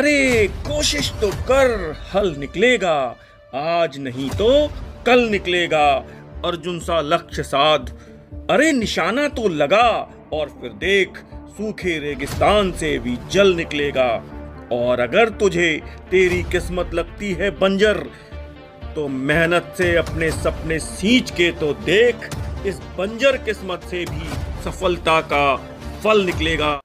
अरे कोशिश तो कर हल निकलेगा आज नहीं तो कल निकलेगा अर्जुन सा लक्ष्य साध अरे निशाना तो लगा और फिर देख सूखे रेगिस्तान से भी जल निकलेगा और अगर तुझे तेरी किस्मत लगती है बंजर तो मेहनत से अपने सपने सींच के तो देख इस बंजर किस्मत से भी सफलता का फल निकलेगा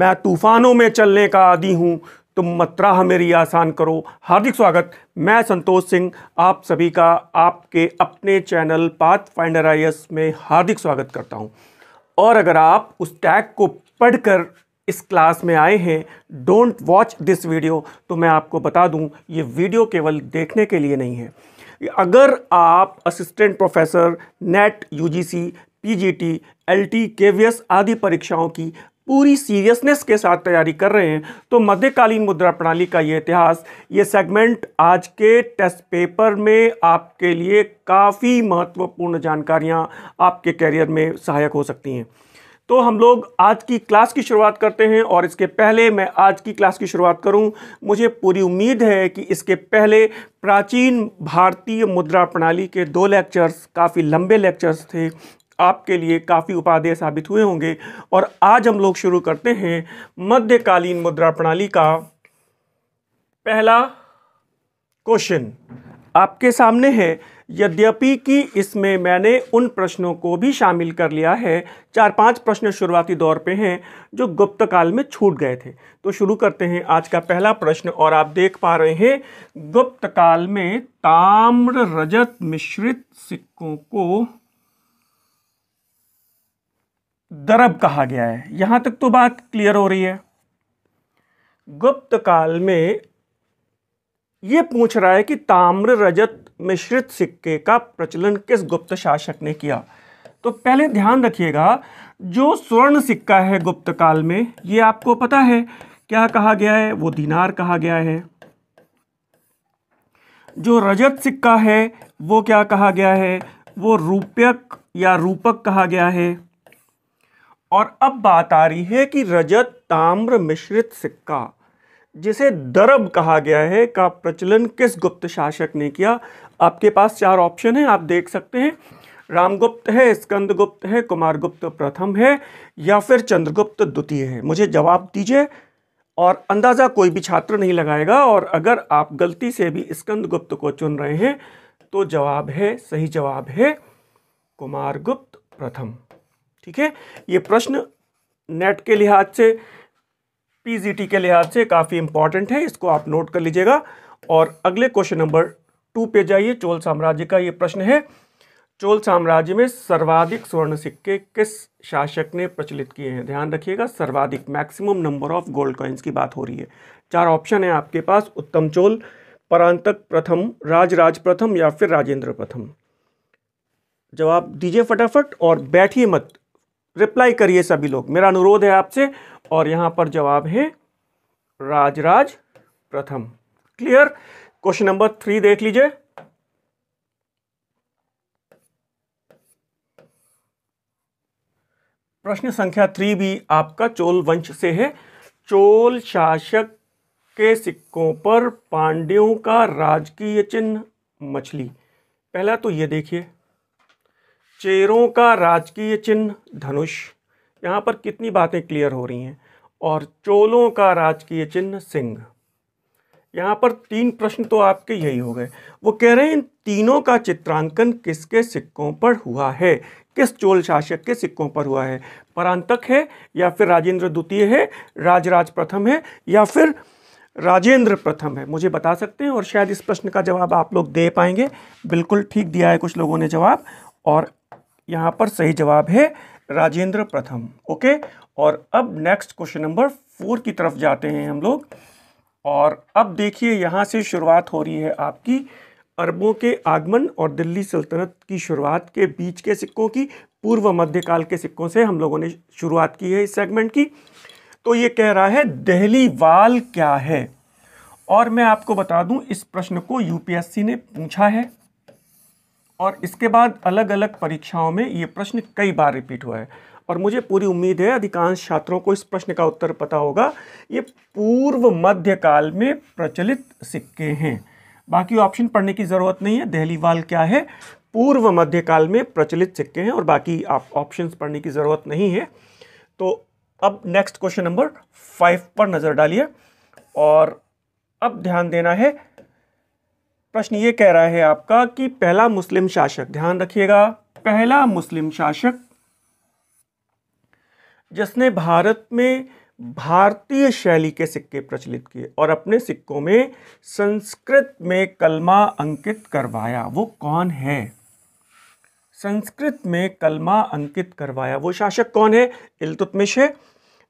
मैं तूफानों में चलने का आदि हूँ तुम मतराह मेरी आसान करो हार्दिक स्वागत मैं संतोष सिंह आप सभी का आपके अपने चैनल पाथ फाइंडर आई में हार्दिक स्वागत करता हूं और अगर आप उस टैग को पढ़कर इस क्लास में आए हैं डोंट वॉच दिस वीडियो तो मैं आपको बता दूं ये वीडियो केवल देखने के लिए नहीं है अगर आप assistant professor NET U G C आदि परीक्षाओं की पूरी सीरियसनेस के साथ तैयारी कर रहे हैं तो मध्यकालीन मुद्रा प्रणाली का ये इतिहास ये सेगमेंट आज के टेस्ट पेपर में आपके लिए काफ़ी महत्वपूर्ण जानकारियाँ आपके कैरियर में सहायक हो सकती हैं तो हम लोग आज की क्लास की शुरुआत करते हैं और इसके पहले मैं आज की क्लास की शुरुआत करूं मुझे पूरी उम्मीद है कि इसके पहले प्राचीन भारतीय मुद्रा प्रणाली के दो लेक्चर्स काफ़ी लंबे लेक्चर्स थे आपके लिए काफ़ी उपादेय साबित हुए होंगे और आज हम लोग शुरू करते हैं मध्यकालीन मुद्रा प्रणाली का पहला क्वेश्चन आपके सामने है यद्यपि कि इसमें मैंने उन प्रश्नों को भी शामिल कर लिया है चार पांच प्रश्न शुरुआती दौर पे हैं जो गुप्त काल में छूट गए थे तो शुरू करते हैं आज का पहला प्रश्न और आप देख पा रहे हैं गुप्त काल में ताम्र रजत मिश्रित सिक्कों को दरब कहा गया है यहाँ तक तो बात क्लियर हो रही है गुप्त काल में यह पूछ रहा है कि ताम्र रजत मिश्रित सिक्के का प्रचलन किस गुप्त शासक ने किया तो पहले ध्यान रखिएगा जो स्वर्ण सिक्का है गुप्त काल में ये आपको पता है क्या कहा गया है वो दीनार कहा गया है जो रजत सिक्का है वो क्या कहा गया है वो रूपक या रूपक कहा गया है और अब बात आ रही है कि रजत ताम्र मिश्रित सिक्का जिसे दरब कहा गया है का प्रचलन किस गुप्त शासक ने किया आपके पास चार ऑप्शन हैं आप देख सकते हैं रामगुप्त है स्कंदगुप्त है कुमारगुप्त प्रथम है या फिर चंद्रगुप्त द्वितीय है मुझे जवाब दीजिए और अंदाज़ा कोई भी छात्र नहीं लगाएगा और अगर आप गलती से भी स्कंदगुप्त को चुन रहे हैं तो जवाब है सही जवाब है कुमारगुप्त प्रथम ठीक है ये प्रश्न नेट के लिहाज से पीजीटी के लिहाज से काफ़ी इंपॉर्टेंट है इसको आप नोट कर लीजिएगा और अगले क्वेश्चन नंबर टू पे जाइए चोल साम्राज्य का ये प्रश्न है चोल साम्राज्य में सर्वाधिक स्वर्ण सिक्के किस शासक ने प्रचलित किए हैं ध्यान रखिएगा सर्वाधिक maximum number of gold coins की बात हो रही है चार ऑप्शन है आपके पास उत्तम चोल परांतक प्रथम राजराज प्रथम या फिर राजेंद्र प्रथम जवाब दीजिए फटाफट और बैठिए मत रिप्लाई करिए सभी लोग मेरा अनुरोध है आपसे और यहाँ पर जवाब है राजराज प्रथम क्लियर क्वेश्चन नंबर थ्री देख लीजिए प्रश्न संख्या थ्री भी आपका चोल वंश से है चोल शासक के सिक्कों पर पांड्यों का राजकीय चिन्ह मछली पहला तो ये देखिए चेरों का राजकीय चिन्ह धनुष यहाँ पर कितनी बातें क्लियर हो रही हैं और चोलों का राजकीय चिन्ह सिंह यहाँ पर तीन प्रश्न तो आपके यही हो गए वो कह रहे हैं इन तीनों का चित्रांकन किसके सिक्कों पर हुआ है किस चोल शासक के सिक्कों पर हुआ है परांतक है या फिर राजेंद्र द्वितीय है राजराज प्रथम है या फिर राजेंद्र प्रथम है मुझे बता सकते हैं और शायद इस प्रश्न का जवाब आप लोग दे पाएंगे बिल्कुल ठीक दिया है कुछ लोगों ने जवाब और यहाँ पर सही जवाब है राजेंद्र प्रथम ओके और अब नेक्स्ट क्वेश्चन नंबर फोर की तरफ जाते हैं हम लोग और अब देखिए यहाँ से शुरुआत हो रही है आपकी अरबों के आगमन और दिल्ली सल्तनत की शुरुआत के बीच के सिक्कों की पूर्व मध्यकाल के सिक्कों से हम लोगों ने शुरुआत की है इस सेगमेंट की तो ये कह रहा है दहली वाल क्या है और मैं आपको बता दूं इस प्रश्न को यूपीएससी ने पूछा है और इसके बाद अलग अलग परीक्षाओं में ये प्रश्न कई बार रिपीट हुआ है और मुझे पूरी उम्मीद है अधिकांश छात्रों को इस प्रश्न का उत्तर पता होगा ये पूर्व मध्यकाल में प्रचलित सिक्के हैं बाकी ऑप्शन पढ़ने की ज़रूरत नहीं है दहलीवाल क्या है पूर्व मध्यकाल में प्रचलित सिक्के हैं और बाकी आप ऑप्शंस पढ़ने की ज़रूरत नहीं है तो अब नेक्स्ट क्वेश्चन नंबर फाइव पर नज़र डालिए और अब ध्यान देना है प्रश्न ये कह रहा है आपका कि पहला मुस्लिम शासक ध्यान रखिएगा पहला मुस्लिम शासक जिसने भारत में भारतीय शैली के सिक्के प्रचलित किए और अपने सिक्कों में संस्कृत में कलमा अंकित करवाया वो कौन है संस्कृत में कलमा अंकित करवाया वो शासक कौन है इलतुतमिश है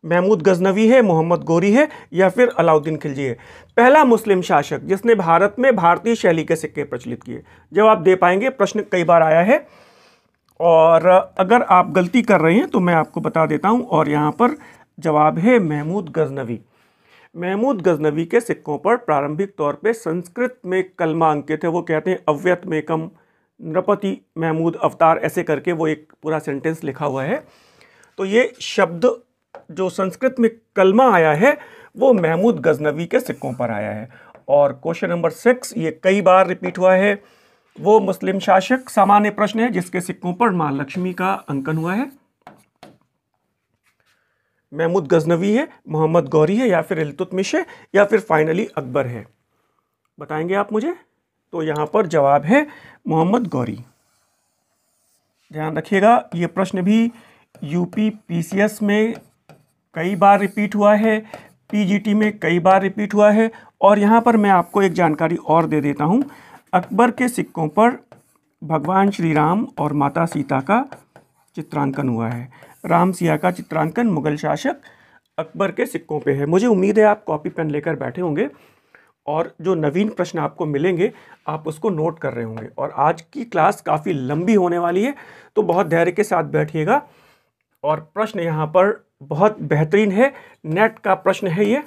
महमूद गजनवी है मोहम्मद गोरी है या फिर अलाउद्दीन खिलजी है पहला मुस्लिम शासक जिसने भारत में भारतीय शैली के सिक्के प्रचलित किए जवाब दे पाएंगे प्रश्न कई बार आया है और अगर आप गलती कर रहे हैं तो मैं आपको बता देता हूँ और यहाँ पर जवाब है महमूद गजनवी महमूद गजनवी के सिक्कों पर प्रारंभिक तौर पर संस्कृत में कलमा अंकित है वो कहते हैं अव्यत में कम नृपति महमूद अवतार ऐसे करके वो एक पूरा सेंटेंस लिखा हुआ है तो ये शब्द जो संस्कृत में कलमा आया है वो महमूद गजनवी के सिक्कों पर आया है और क्वेश्चन नंबर सिक्स ये कई बार रिपीट हुआ है वो मुस्लिम शासक सामान्य प्रश्न है जिसके सिक्कों पर मां लक्ष्मी का अंकन हुआ है महमूद गजनवी है मोहम्मद गौरी है या फिर अलतुतमिश है या फिर फाइनली अकबर है बताएंगे आप मुझे तो यहां पर जवाब है मोहम्मद गौरी ध्यान रखिएगा ये प्रश्न भी यूपी पीसीएस में कई बार रिपीट हुआ है पीजीटी में कई बार रिपीट हुआ है और यहाँ पर मैं आपको एक जानकारी और दे देता हूँ अकबर के सिक्कों पर भगवान श्री राम और माता सीता का चित्रांकन हुआ है राम सिया का चित्रांकन मुगल शासक अकबर के सिक्कों पे है मुझे उम्मीद है आप कॉपी पेन लेकर बैठे होंगे और जो नवीन प्रश्न आपको मिलेंगे आप उसको नोट कर रहे होंगे और आज की क्लास काफ़ी लंबी होने वाली है तो बहुत धैर्य के साथ बैठिएगा और प्रश्न यहाँ पर बहुत बेहतरीन है नेट का प्रश्न है ये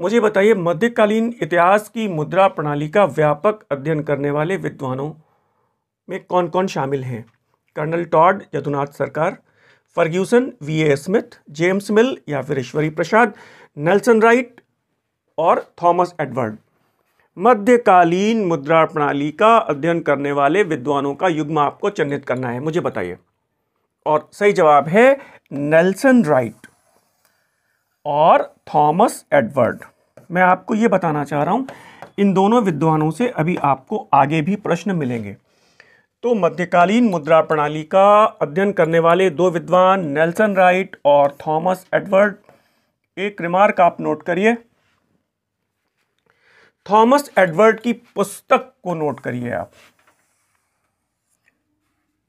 मुझे बताइए मध्यकालीन इतिहास की मुद्रा प्रणाली का व्यापक अध्ययन करने वाले विद्वानों में कौन कौन शामिल हैं colonel Tod Jadunath Sarkar Fergusson V A Smith James Mill या फिर ईश्वरी प्रसाद नेल्सन राइट और थॉमस एडवर्ड मध्यकालीन मुद्रा प्रणाली का अध्ययन करने वाले विद्वानों का युग्म आपको चिन्हित करना है मुझे बताइए और सही जवाब है नेल्सन राइट और थॉमस एडवर्ड मैं आपको ये बताना चाह रहा हूँ इन दोनों विद्वानों से अभी आपको आगे भी प्रश्न मिलेंगे तो मध्यकालीन मुद्रा प्रणाली का अध्ययन करने वाले दो विद्वान नेल्सन राइट और थॉमस एडवर्ड एक रिमार्क आप नोट करिए थॉमस एडवर्ड की पुस्तक को नोट करिए आप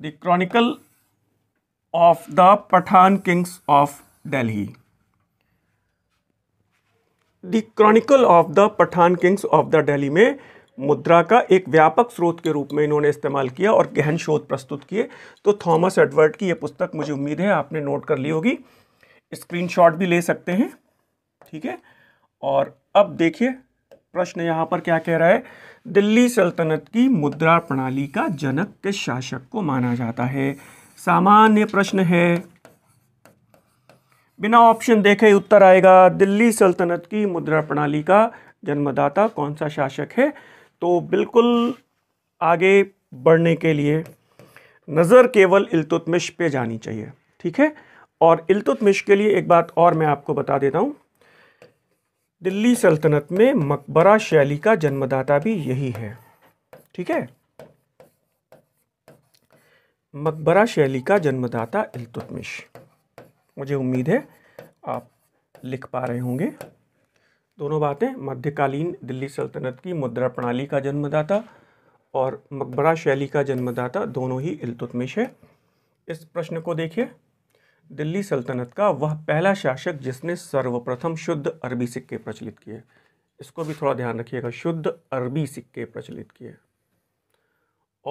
the chronicle of the Pathan kings of delhi the chronicle of the Pathan kings of the delhi में मुद्रा का एक व्यापक स्रोत के रूप में इन्होंने इस्तेमाल किया और गहन शोध प्रस्तुत किए तो थॉमस एडवर्ड की यह पुस्तक मुझे उम्मीद है आपने नोट कर ली होगी स्क्रीनशॉट भी ले सकते हैं ठीक है और अब देखिए प्रश्न यहाँ पर क्या कह रहा है दिल्ली सल्तनत की मुद्रा प्रणाली का जनक किस शासक को माना जाता है सामान्य प्रश्न है बिना ऑप्शन देखे उत्तर आएगा दिल्ली सल्तनत की मुद्रा प्रणाली का जन्मदाता कौन सा शासक है तो बिल्कुल आगे बढ़ने के लिए नज़र केवल इल्तुतमिश पे जानी चाहिए ठीक है और इल्तुतमिश के लिए एक बात और मैं आपको बता देता हूँ दिल्ली सल्तनत में मकबरा शैली का जन्मदाता भी यही है ठीक है मकबरा शैली का जन्मदाता इल्तुतमिश मुझे उम्मीद है आप लिख पा रहे होंगे दोनों बातें मध्यकालीन दिल्ली सल्तनत की मुद्रा प्रणाली का जन्मदाता और मकबरा शैली का जन्मदाता दोनों ही इल्तुतमिश है इस प्रश्न को देखिए दिल्ली सल्तनत का वह पहला शासक जिसने सर्वप्रथम शुद्ध अरबी सिक्के प्रचलित किए इसको भी थोड़ा ध्यान रखिएगा शुद्ध अरबी सिक्के प्रचलित किए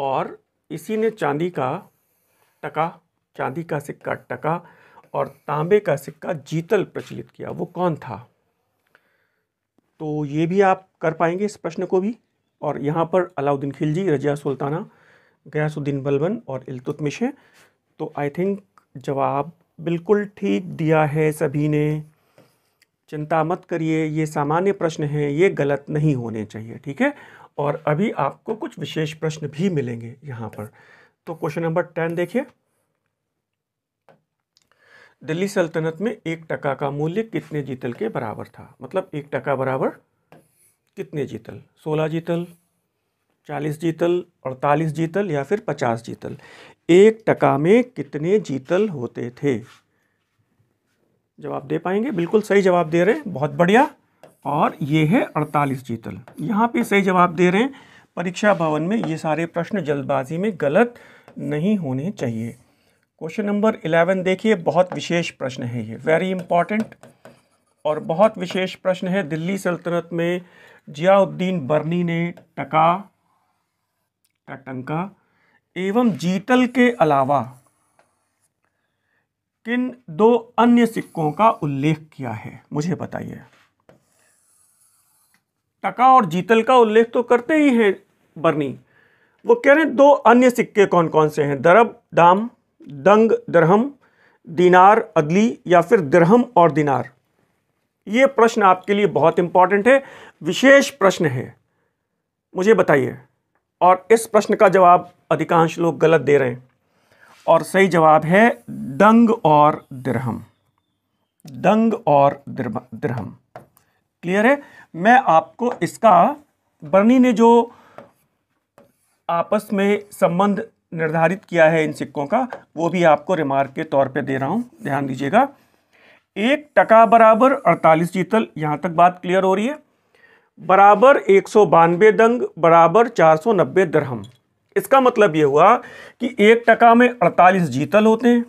और इसी ने चांदी का टका चांदी का सिक्का टका और तांबे का सिक्का जीतल प्रचलित किया वो कौन था तो ये भी आप कर पाएंगे इस प्रश्न को भी और यहाँ पर अलाउद्दीन खिलजी रजिया सुल्ताना गयासुद्दीन बलबन और इलतुतमिश हैं तो आई थिंक जवाब बिल्कुल ठीक दिया है सभी ने चिंता मत करिए ये सामान्य प्रश्न हैं ये गलत नहीं होने चाहिए ठीक है और अभी आपको कुछ विशेष प्रश्न भी मिलेंगे यहाँ पर तो क्वेश्चन नंबर टेन देखिए दिल्ली सल्तनत में एक टका का मूल्य कितने जीतल के बराबर था मतलब एक टका बराबर कितने जीतल सोलह जीतल चालीस जीतल अड़तालीस जीतल या फिर पचास जीतल एक टका में कितने जीतल होते थे जवाब दे पाएंगे बिल्कुल सही जवाब दे रहे हैं बहुत बढ़िया और ये है अड़तालीस जीतल यहाँ पे सही जवाब दे रहे हैं परीक्षा भवन में ये सारे प्रश्न जल्दबाजी में गलत नहीं होने चाहिए क्वेश्चन नंबर इलेवन देखिए बहुत विशेष प्रश्न है ये वेरी इंपॉर्टेंट और बहुत विशेष प्रश्न है दिल्ली सल्तनत में जियाउद्दीन बर्नी ने टका टंका एवं जीतल के अलावा किन दो अन्य सिक्कों का उल्लेख किया है मुझे बताइए टका और जीतल का उल्लेख तो करते ही हैं बर्नी वो कह रहे हैं दो अन्य सिक्के कौन कौन से हैं दरब दाम दंग दरहम दिनार अदली या फिर दरहम और दिनार ये प्रश्न आपके लिए बहुत इंपॉर्टेंट है विशेष प्रश्न है मुझे बताइए और इस प्रश्न का जवाब अधिकांश लोग गलत दे रहे हैं और सही जवाब है दंग और दरहम दंग और दरहम क्लियर है मैं आपको इसका बर्नी ने जो आपस में संबंध निर्धारित किया है इन सिक्कों का वो भी आपको रिमार्क के तौर पे दे रहा हूँ ध्यान दीजिएगा एक टका बराबर अड़तालीस जीतल यहाँ तक बात क्लियर हो रही है बराबर एक सौ बानवे दंग बराबर चार सौ नब्बे दरहम इसका मतलब ये हुआ कि एक टका में अड़तालीस जीतल होते हैं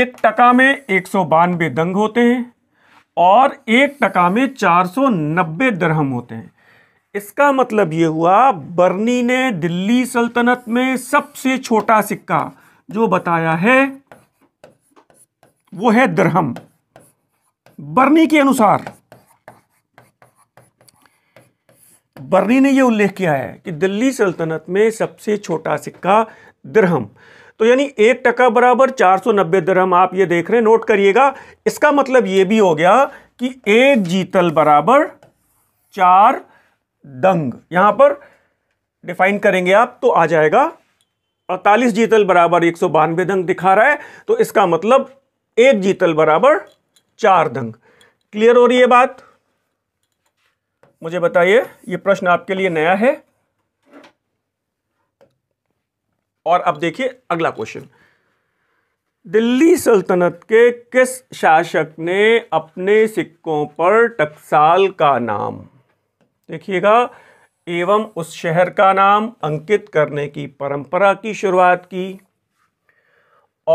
एक टका में एक सौ बानवे दंग होते हैं और एक टका में चार सौ नब्बे दरहम होते हैं इसका मतलब ये हुआ बर्नी ने दिल्ली सल्तनत में सबसे छोटा सिक्का जो बताया है वो है दरहम बर्नी के अनुसार बर्नी ने यह उल्लेख किया है कि दिल्ली सल्तनत में सबसे छोटा सिक्का दरहम तो यानी एक टका बराबर चार सौ नब्बे दरहम आप ये देख रहे हैं नोट करिएगा इसका मतलब ये भी हो गया कि एक जीतल बराबर चार दंग यहां पर डिफाइन करेंगे आप तो आ जाएगा अड़तालीस जीतल बराबर एक सौ बानवे दंग दिखा रहा है तो इसका मतलब एक जीतल बराबर चार दंग क्लियर हो रही है बात मुझे बताइए ये प्रश्न आपके लिए नया है और अब देखिए अगला क्वेश्चन दिल्ली सल्तनत के किस शासक ने अपने सिक्कों पर टकसाल का नाम देखिएगा एवं उस शहर का नाम अंकित करने की परंपरा की शुरुआत की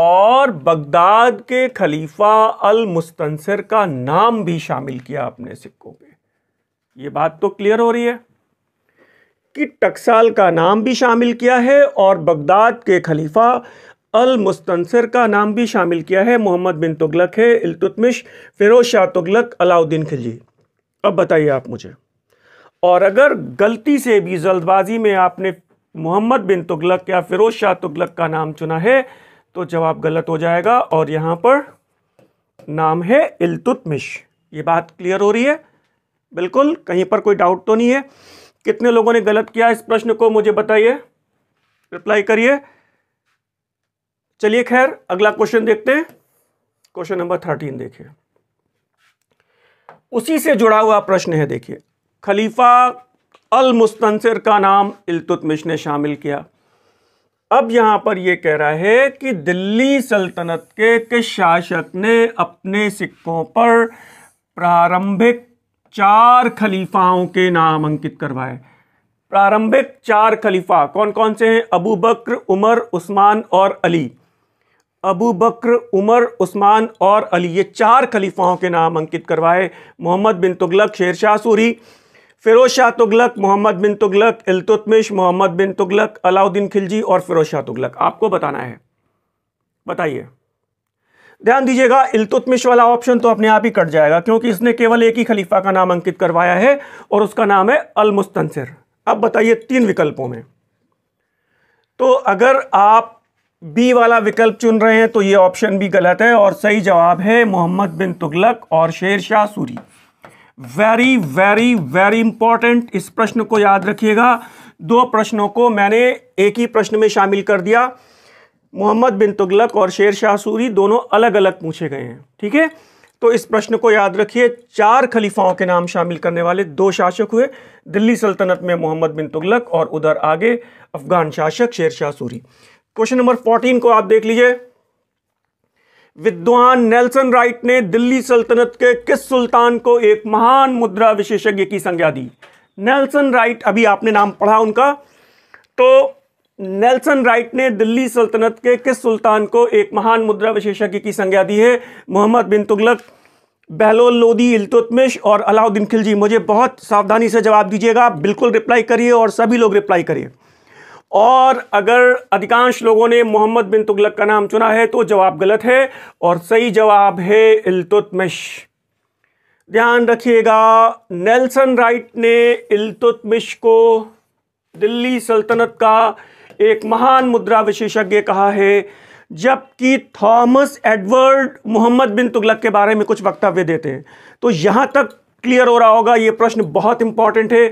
और बगदाद के खलीफा अल मुस्तनसर का नाम भी शामिल किया अपने सिक्कों पे ये बात तो क्लियर हो रही है कि टकसाल का नाम भी शामिल किया है और बगदाद के खलीफा अल मुस्तनसर का नाम भी शामिल किया है मोहम्मद बिन तुगलक है इल्तुतमिश फिरोज शाह तुगलक अलाउद्दीन खिलजी अब बताइए आप मुझे और अगर गलती से भी जल्दबाजी में आपने मोहम्मद बिन तुगलक या फिरोज शाह तुगलक का नाम चुना है तो जवाब गलत हो जाएगा और यहाँ पर नाम है इल्तुतमिश ये बात क्लियर हो रही है बिल्कुल कहीं पर कोई डाउट तो नहीं है कितने लोगों ने गलत किया इस प्रश्न को मुझे बताइए रिप्लाई करिए चलिए खैर अगला क्वेश्चन देखते हैं क्वेश्चन नंबर थर्टीन देखिए उसी से जुड़ा हुआ प्रश्न है देखिए खलीफा अल मुस्तंसिर का नाम इलतुतमिश ने शामिल किया अब यहां पर यह कह रहा है कि दिल्ली सल्तनत के किस शासक ने अपने सिक्कों पर प्रारंभिक चार खलीफाओं के नाम अंकित करवाए प्रारंभिक चार खलीफा कौन कौन से हैं अबू बकर उमर उस्मान और अली अबू बकर उमर उस्मान और अली ये चार खलीफाओं के नाम अंकित करवाए मोहम्मद बिन तुगलक शेर शाह सूरी फिरोज शाह तुगलक मोहम्मद बिन तुगलक इलतुतमिश मोहम्मद बिन तुगलक अलाउद्दीन खिलजी और फिरोज शाह तुगलक आपको बताना है बताइए ध्यान दीजिएगा इलतुतमिश वाला ऑप्शन तो अपने आप ही कट जाएगा क्योंकि इसने केवल एक ही खलीफा का नाम अंकित करवाया है और उसका नाम है अल मुस्तनसर अब बताइए तीन विकल्पों में तो अगर आप बी वाला विकल्प चुन रहे हैं तो ये ऑप्शन भी गलत है और सही जवाब है मोहम्मद बिन तुगलक और Sher Shah Suri very very very important इस प्रश्न को याद रखिएगा दो प्रश्नों को मैंने एक ही प्रश्न में शामिल कर दिया मोहम्मद बिन तुगलक और शेर शाह सूरी दोनों अलग अलग पूछे गए हैं ठीक है तो इस प्रश्न को याद रखिए चार खलीफाओं के नाम शामिल करने वाले दो शासक हुए दिल्ली सल्तनत में मोहम्मद बिन तुगलक और उधर आगे अफगान शासक Sher Shah Suri question number fourteen को आप देख लीजिए विद्वान नेल्सन राइट ने दिल्ली सल्तनत के किस सुल्तान को एक महान मुद्रा विशेषज्ञ की संज्ञा दी नेल्सन राइट अभी आपने नाम पढ़ा उनका तो नेल्सन राइट ने दिल्ली सल्तनत के किस सुल्तान को एक महान मुद्रा विशेषज्ञ की संज्ञा दी है मोहम्मद बिन तुगलक बहलोल लोदी इल्तुतमिश और अलाउद्दीन खिलजी मुझे बहुत सावधानी से जवाब दीजिएगा बिल्कुल रिप्लाई करिए और सभी लोग रिप्लाई करिए और अगर अधिकांश लोगों ने मोहम्मद बिन तुगलक का नाम चुना है तो जवाब गलत है और सही जवाब है इल्तुतमिश ध्यान रखिएगा नेल्सन राइट ने इल्तुतमिश को दिल्ली सल्तनत का एक महान मुद्रा विशेषज्ञ कहा है जबकि थॉमस एडवर्ड मोहम्मद बिन तुगलक के बारे में कुछ वक्तव्य देते हैं तो यहाँ तक क्लियर हो रहा होगा ये प्रश्न बहुत इंपॉर्टेंट है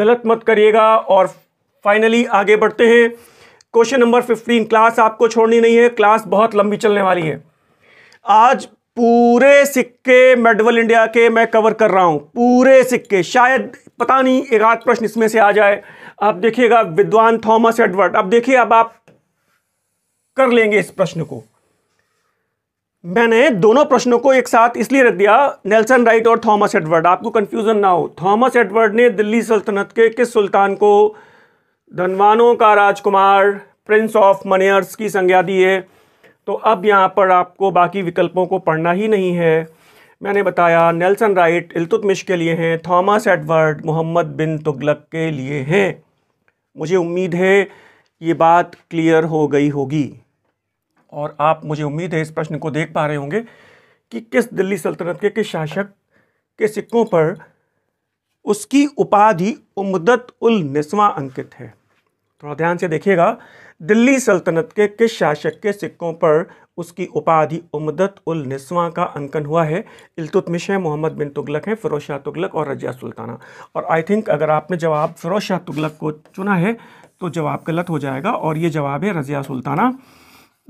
गलत मत करिएगा और फाइनली आगे बढ़ते हैं क्वेश्चन नंबर फिफ्टीन क्लास आपको छोड़नी नहीं है क्लास बहुत लंबी चलने वाली है आज पूरे सिक्के मेडवल इंडिया के मैं कवर कर रहा हूँ पूरे सिक्के शायद पता नहीं एक आध प्रश्न इसमें से आ जाए आप देखिएगा विद्वान थॉमस एडवर्ड अब देखिए अब आप कर लेंगे इस प्रश्न को मैंने दोनों प्रश्नों को एक साथ इसलिए रख दिया नेल्सन राइट और थॉमस एडवर्ड आपको कंफ्यूजन ना हो थॉमस एडवर्ड ने दिल्ली सल्तनत के किस सुल्तान को धनवानों का राजकुमार प्रिंस ऑफ मनियर्स की संज्ञा दी है तो अब यहाँ पर आपको बाकी विकल्पों को पढ़ना ही नहीं है मैंने बताया नेल्सन राइट इलतुतमिश के लिए हैं थॉमस एडवर्ड मोहम्मद बिन तुगलक के लिए हैं मुझे उम्मीद है ये बात क्लियर हो गई होगी और आप मुझे उम्मीद है इस प्रश्न को देख पा रहे होंगे कि किस दिल्ली सल्तनत के किस शासक के सिक्कों पर उसकी उपाधि उमदत उल निस्वा अंकित है थोड़ा ध्यान से देखिएगा दिल्ली सल्तनत के किस शासक के सिक्कों पर उसकी उपाधि उमदत उल नस्वा का अंकन हुआ है इलतुतमिश है मोहम्मद बिन तुगलक हैं फ़िरोज शाह तुगलक और रजिया सुल्ताना और आई थिंक अगर आपने जवाब फ़िरोज शाह तुगलक को चुना है तो जवाब गलत हो जाएगा और ये जवाब है रजिया सुल्ताना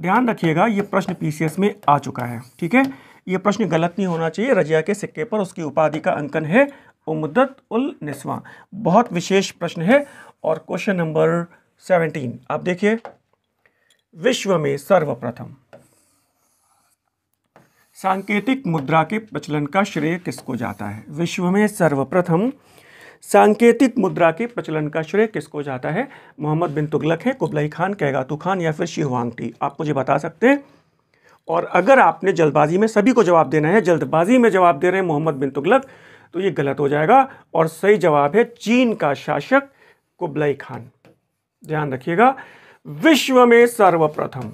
ध्यान रखिएगा ये प्रश्न पी में आ चुका है ठीक है ये प्रश्न गलत नहीं होना चाहिए रजिया के सिक्के पर उसकी उपाधि का अंकन है उमदत उल नस्वा बहुत विशेष प्रश्न है और क्वेश्चन नंबर सेवनटीन आप देखिए विश्व में सर्वप्रथम सांकेतिक मुद्रा के प्रचलन का श्रेय किसको जाता है विश्व में सर्वप्रथम सांकेतिक मुद्रा के प्रचलन का श्रेय किसको जाता है मोहम्मद बिन तुगलक है कुबलाई खान कहगा खान या फिर शिहवांगटी आप मुझे बता सकते हैं और अगर आपने जल्दबाजी में सभी को जवाब देना है जल्दबाजी में जवाब दे रहे हैं मोहम्मद बिन तुगलक तो ये गलत हो जाएगा और सही जवाब है चीन का शासक कुबलाई खान ध्यान रखिएगा विश्व में सर्वप्रथम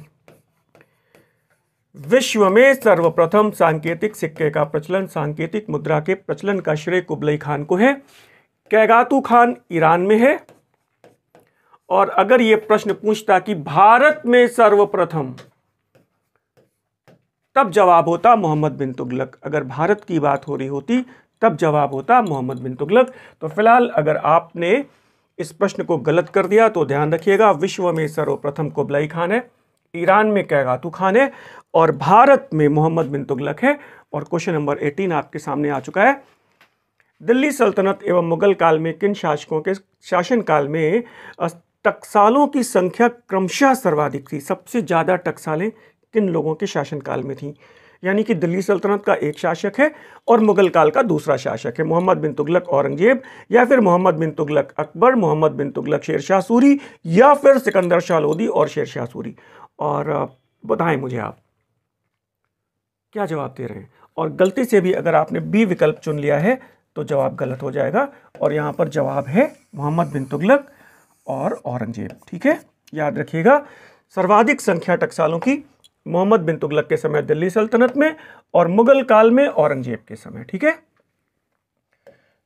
विश्व में सर्वप्रथम सांकेतिक सिक्के का प्रचलन सांकेतिक मुद्रा के प्रचलन का श्रेय कुबलई खान को है कैगातू खान ईरान में है और अगर यह प्रश्न पूछता कि भारत में सर्वप्रथम तब जवाब होता मोहम्मद बिन तुगलक अगर भारत की बात हो रही होती तब जवाब होता मोहम्मद बिन तुगलक तो फिलहाल अगर आपने इस प्रश्न को गलत कर दिया तो ध्यान रखिएगा विश्व में सर्वप्रथम कोबलाई खान है ईरान में कैगातु खान है और भारत में मोहम्मद बिन तुगलक है और क्वेश्चन नंबर एटीन आपके सामने आ चुका है दिल्ली सल्तनत एवं मुगल काल में किन शासकों के शासनकाल में टक्सालों की संख्या क्रमशः सर्वाधिक थी सबसे ज़्यादा टक्सालें किन लोगों के शासनकाल में थी यानी कि दिल्ली सल्तनत का एक शासक है और मुगल काल का दूसरा शासक है मोहम्मद बिन तुगलक औरंगजेब या फिर मोहम्मद बिन तुगलक अकबर मोहम्मद बिन तुगलक शेर शाह सूरी या फिर सिकंदर शाह लोदी और शेर शाह सूरी और बताएं मुझे आप क्या जवाब दे रहे हैं और गलती से भी अगर आपने बी विकल्प चुन लिया है तो जवाब गलत हो जाएगा और यहाँ पर जवाब है मोहम्मद बिन तुगलक औरंगजेब ठीक है याद रखिएगा सर्वाधिक संख्या टकसालों की मोहम्मद बिन तुगलक के समय दिल्ली सल्तनत में और मुगल काल में औरंगजेब के समय ठीक है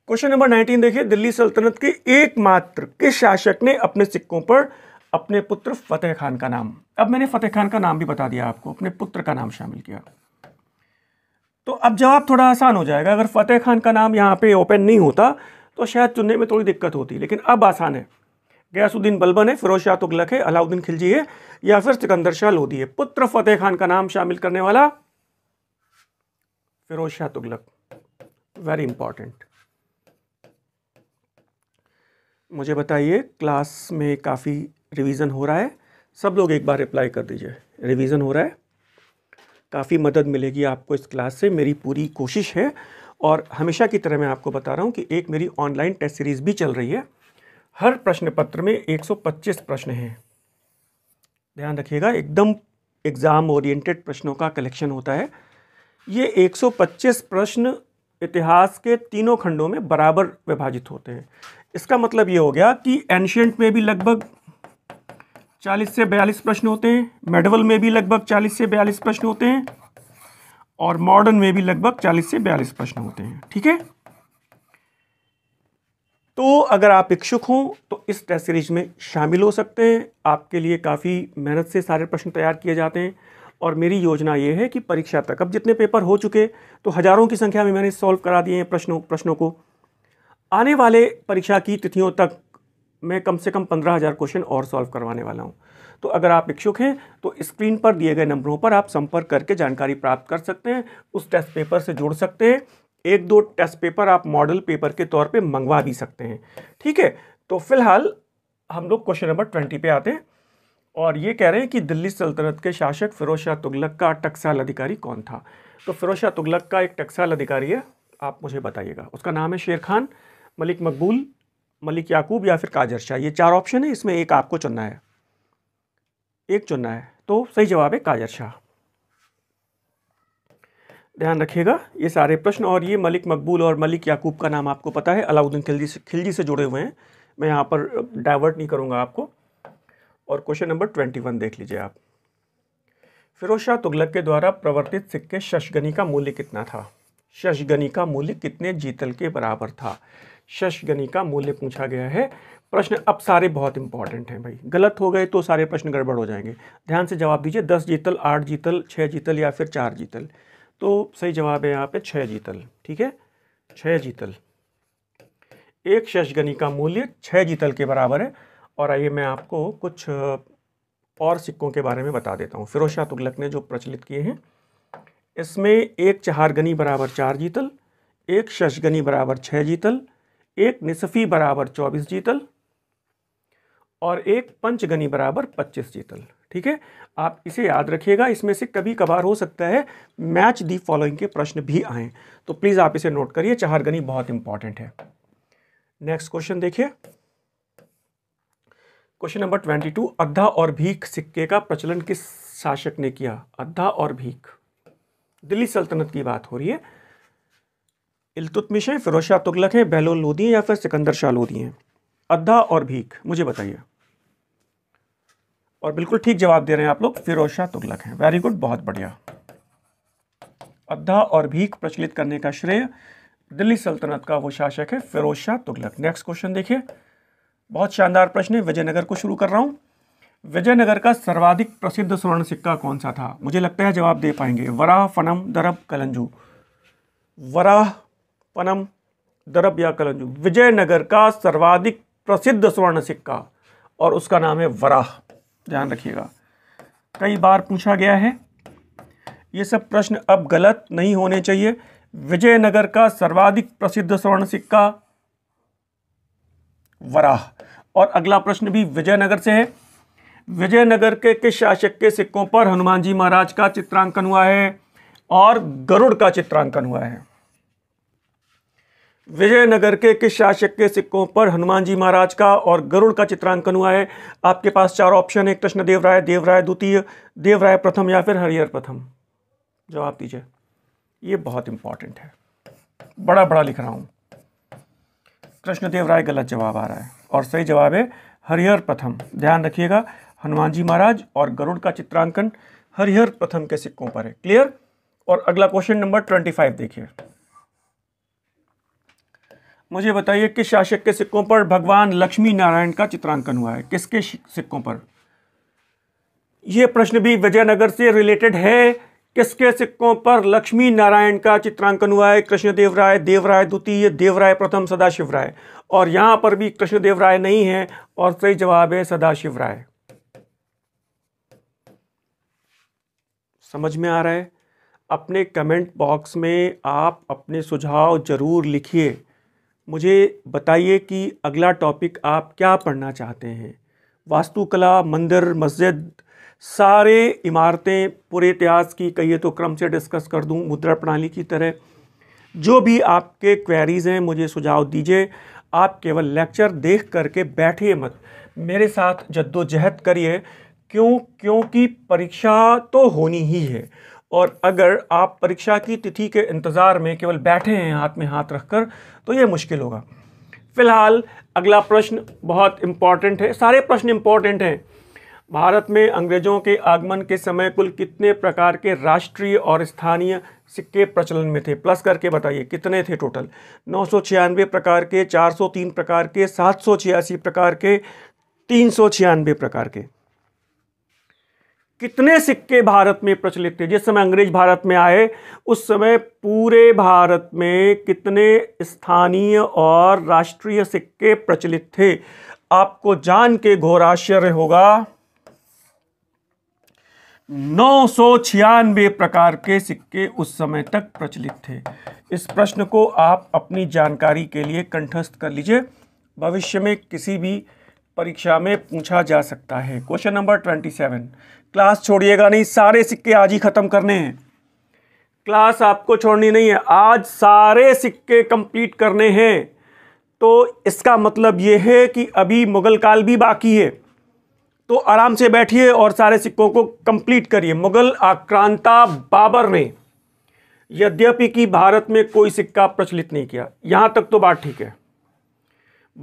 क्वेश्चन नंबर 19 देखिए दिल्ली सल्तनत के एकमात्र किस शासक ने अपने सिक्कों पर अपने पुत्र फतेह खान का नाम अब मैंने फतेह खान का नाम भी बता दिया आपको अपने पुत्र का नाम शामिल किया तो अब जवाब थोड़ा आसान हो जाएगा अगर फतेह खान का नाम यहाँ पे ओपन नहीं होता तो शायद चुनने में थोड़ी दिक्कत होती लेकिन अब आसान है गयासुद्दीन बलबन है फिरोज शाह तुगलक है अलाउद्दीन खिलजी है या फिर सिकंदर शाह लोधी है पुत्र फतेह खान का नाम शामिल करने वाला फिरोज शाह तुगलक वेरी इंपॉर्टेंट मुझे बताइए क्लास में काफ़ी रिवीजन हो रहा है सब लोग एक बार रिप्लाई कर दीजिए रिवीजन हो रहा है काफ़ी मदद मिलेगी आपको इस क्लास से मेरी पूरी कोशिश है और हमेशा की तरह मैं आपको बता रहा हूँ कि एक मेरी ऑनलाइन टेस्ट सीरीज़ भी चल रही है हर प्रश्न पत्र में 125 प्रश्न हैं ध्यान रखिएगा एकदम एग्ज़ाम ओरिएंटेड प्रश्नों का कलेक्शन होता है ये 125 प्रश्न इतिहास के तीनों खंडों में बराबर विभाजित होते हैं इसका मतलब ये हो गया कि एंशियंट में भी लगभग 40 से 42 प्रश्न होते हैं मेडवल में भी लगभग 40 से 42 प्रश्न होते हैं और मॉडर्न में भी लगभग 40 से 42 प्रश्न होते हैं ठीक है तो अगर आप इच्छुक हों तो इस टेस्ट सीरीज में शामिल हो सकते हैं आपके लिए काफ़ी मेहनत से सारे प्रश्न तैयार किए जाते हैं और मेरी योजना ये है कि परीक्षा तक अब जितने पेपर हो चुके तो हज़ारों की संख्या में मैंने सॉल्व करा दिए हैं प्रश्नों प्रश्नों को आने वाले परीक्षा की तिथियों तक मैं कम से कम पंद्रह हज़ार क्वेश्चन और सॉल्व करवाने वाला हूँ तो अगर आप इच्छुक हैं तो स्क्रीन पर दिए गए नंबरों पर आप संपर्क करके जानकारी प्राप्त कर सकते हैं उस टेस्ट पेपर से जुड़ सकते हैं एक दो टेस्ट पेपर आप मॉडल पेपर के तौर पे मंगवा भी सकते हैं ठीक है तो फिलहाल हम लोग क्वेश्चन नंबर ट्वेंटी पे आते हैं और ये कह रहे हैं कि दिल्ली सल्तनत के शासक फिरोज शाह तुगलक का टक्साल अधिकारी कौन था तो फिरोज शाह तुगलक का एक टक्साल अधिकारी है आप मुझे बताइएगा उसका नाम है शेर खान मलिक मकबूल मलिक याकूब या फिर काजर शाह ये चार ऑप्शन है इसमें एक आपको चुनना है एक चुनना है तो सही जवाब है काजर शाह ध्यान रखिएगा ये सारे प्रश्न और ये मलिक मकबूल और मलिक याकूब का नाम आपको पता है अलाउद्दीन खिलजी से खिलजी से जुड़े हुए हैं मैं यहाँ पर डाइवर्ट नहीं करूँगा आपको और क्वेश्चन नंबर ट्वेंटी वन देख लीजिए आप फिरोज शाह तुगलक के द्वारा प्रवर्तित सिक्के शशगनी का मूल्य कितना था शशगनी का मूल्य कितने जीतल के बराबर था शशगनी का मूल्य पूछा गया है प्रश्न अब सारे बहुत इंपॉर्टेंट हैं भाई गलत हो गए तो सारे प्रश्न गड़बड़ हो जाएंगे ध्यान से जवाब दीजिए दस जीतल आठ जीतल छः जीतल या फिर चार जीतल तो सही जवाब है यहाँ पे छः जीतल ठीक है छः जीतल एक शशगनी का मूल्य छः जीतल के बराबर है और आइए मैं आपको कुछ और सिक्कों के बारे में बता देता हूँ फिरोज शाह तुगलक ने जो प्रचलित किए हैं इसमें एक चहारगनी बराबर चार जीतल एक शशगनी बराबर छः जीतल एक निसफ़ी बराबर चौबीस जीतल और एक पंचगनी बराबर पच्चीस जीतल ठीक है आप इसे याद रखिएगा इसमें से कभी कभार हो सकता है मैच दी फॉलोइंग के प्रश्न भी आए तो प्लीज़ आप इसे नोट करिए चार गनी बहुत इंपॉर्टेंट है नेक्स्ट क्वेश्चन देखिए क्वेश्चन नंबर ट्वेंटी टू अद्धा और भीख सिक्के का प्रचलन किस शासक ने किया अद्धा और भीख दिल्ली सल्तनत की बात हो रही है इलतुतमिश है फिरोज शाह तुगलक है बहलोल लोधी या फिर सिकंदर शाह लोधी हैं अद्धा और भीख मुझे बताइए और बिल्कुल ठीक जवाब दे रहे हैं आप लोग फिरोज शाह तुगलक हैं वेरी गुड बहुत बढ़िया अद्धा और भीख प्रचलित करने का श्रेय दिल्ली सल्तनत का वो शासक है फिरोज शाह तुगलक नेक्स्ट क्वेश्चन देखिए बहुत शानदार प्रश्न है विजयनगर को शुरू कर रहा हूँ विजयनगर का सर्वाधिक प्रसिद्ध स्वर्ण सिक्का कौन सा था मुझे लगता है जवाब दे पाएंगे वराह फनम दरब कलंजू वराह पनम दरब या कलंजू विजयनगर का सर्वाधिक प्रसिद्ध स्वर्ण सिक्का और उसका नाम है वराह ध्यान रखिएगा कई बार पूछा गया है ये सब प्रश्न अब गलत नहीं होने चाहिए विजयनगर का सर्वाधिक प्रसिद्ध स्वर्ण सिक्का वराह और अगला प्रश्न भी विजयनगर से है विजयनगर के किस शासक के सिक्कों पर हनुमान जी महाराज का चित्रांकन हुआ है और गरुड़ का चित्रांकन हुआ है विजयनगर के किस शासक के सिक्कों पर हनुमान जी महाराज का और गरुड़ का चित्रांकन हुआ है आपके पास चार ऑप्शन है कृष्ण देवराय देवराय द्वितीय देवराय प्रथम या फिर हरिहर प्रथम जवाब दीजिए ये बहुत इंपॉर्टेंट है बड़ा बड़ा लिख रहा हूँ कृष्णदेव राय गलत जवाब आ रहा है और सही जवाब है हरिहर प्रथम ध्यान रखिएगा हनुमान जी महाराज और गरुड़ का चित्रांकन हरिहर प्रथम के सिक्कों पर है क्लियर और अगला क्वेश्चन नंबर ट्वेंटी फाइव देखिए मुझे बताइए किस शासक के सिक्कों पर भगवान लक्ष्मी नारायण का चित्रांकन हुआ है किसके सिक्कों पर यह प्रश्न भी विजयनगर से रिलेटेड है किसके सिक्कों पर लक्ष्मी नारायण का चित्रांकन हुआ है कृष्णदेव राय देवराय द्वितीय देवराय प्रथम सदाशिव राय और यहां पर भी कृष्णदेव राय नहीं है और सही जवाब है सदाशिव राय समझ में आ रहा है अपने कमेंट बॉक्स में आप अपने सुझाव जरूर लिखिए मुझे बताइए कि अगला टॉपिक आप क्या पढ़ना चाहते हैं वास्तुकला मंदिर मस्जिद सारे इमारतें पूरे इतिहास की कहिए तो क्रम से डिस्कस कर दूं मुद्रा प्रणाली की तरह जो भी आपके क्वेरीज़ हैं मुझे सुझाव दीजिए आप केवल लेक्चर देख करके बैठिए मत मेरे साथ जद्दोजहद करिए क्यों क्योंकि परीक्षा तो होनी ही है और अगर आप परीक्षा की तिथि के इंतज़ार में केवल बैठे हैं हाथ में हाथ रखकर तो ये मुश्किल होगा फिलहाल अगला प्रश्न बहुत इम्पॉर्टेंट है सारे प्रश्न इम्पॉर्टेंट हैं भारत में अंग्रेज़ों के आगमन के समय कुल कितने प्रकार के राष्ट्रीय और स्थानीय सिक्के प्रचलन में थे प्लस करके बताइए कितने थे टोटल नौ प्रकार के तीन प्रकार के सात प्रकार के तीन प्रकार के कितने सिक्के भारत में प्रचलित थे जिस समय अंग्रेज भारत में आए उस समय पूरे भारत में कितने स्थानीय और राष्ट्रीय सिक्के प्रचलित थे आपको जान के घोर आश्चर्य होगा नौ प्रकार के सिक्के उस समय तक प्रचलित थे इस प्रश्न को आप अपनी जानकारी के लिए कंठस्थ कर लीजिए भविष्य में किसी भी परीक्षा में पूछा जा सकता है question number twenty seven class छोड़िएगा नहीं सारे सिक्के आज ही ख़त्म करने हैं क्लास आपको छोड़नी नहीं है आज सारे सिक्के कंप्लीट करने हैं तो इसका मतलब ये है कि अभी मुग़ल काल भी बाकी है तो आराम से बैठिए और सारे सिक्कों को कंप्लीट करिए मुग़ल आक्रांता बाबर ने यद्यपि कि भारत में कोई सिक्का प्रचलित नहीं किया यहाँ तक तो बात ठीक है